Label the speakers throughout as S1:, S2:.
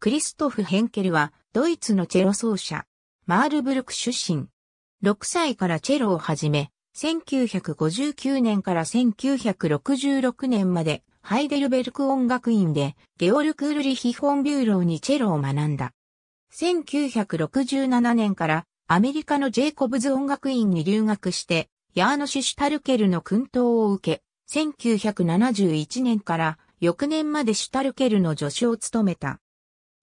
S1: クリストフ・ヘンケルは、ドイツのチェロ奏者、マールブルク出身。
S2: 6歳からチェロを始め、1959年から1966年まで、ハイデルベルク音楽院で、ゲオルク・ウルリヒ・フォンビューローにチェロを学んだ。1967年から、アメリカのジェイコブズ音楽院に留学して、ヤーノシュ・シュタルケルの訓導を受け、1971年から翌年までシュタルケルの助手を務めた。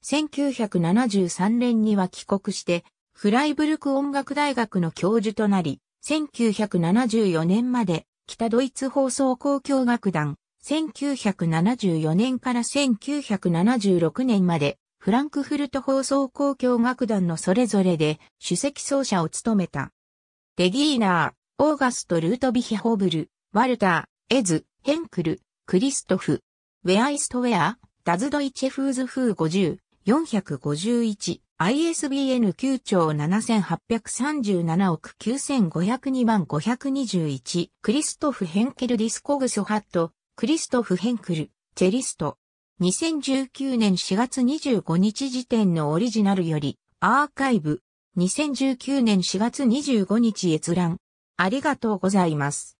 S2: 1973年には帰国して、フライブルク音楽大学の教授となり、1974年まで北ドイツ放送交響楽団、1974年から1976年までフランクフルト放送交響楽団のそれぞれで首席奏者を務めた。レギーナー、オーガスト・ルートビヒホブル、ワルター、エズ、ヘンクル、クリストフ、ウェアイストウェア、ダズドイチェフーズー50、451、ISBN 9兆7837億9502万521、クリストフ・ヘンケル・ディスコグソハット、クリストフ・ヘンクル、チェリスト。2019年4月25日時点のオリジナルより、アーカイブ。2019年4月
S1: 25日閲覧。ありがとうございます。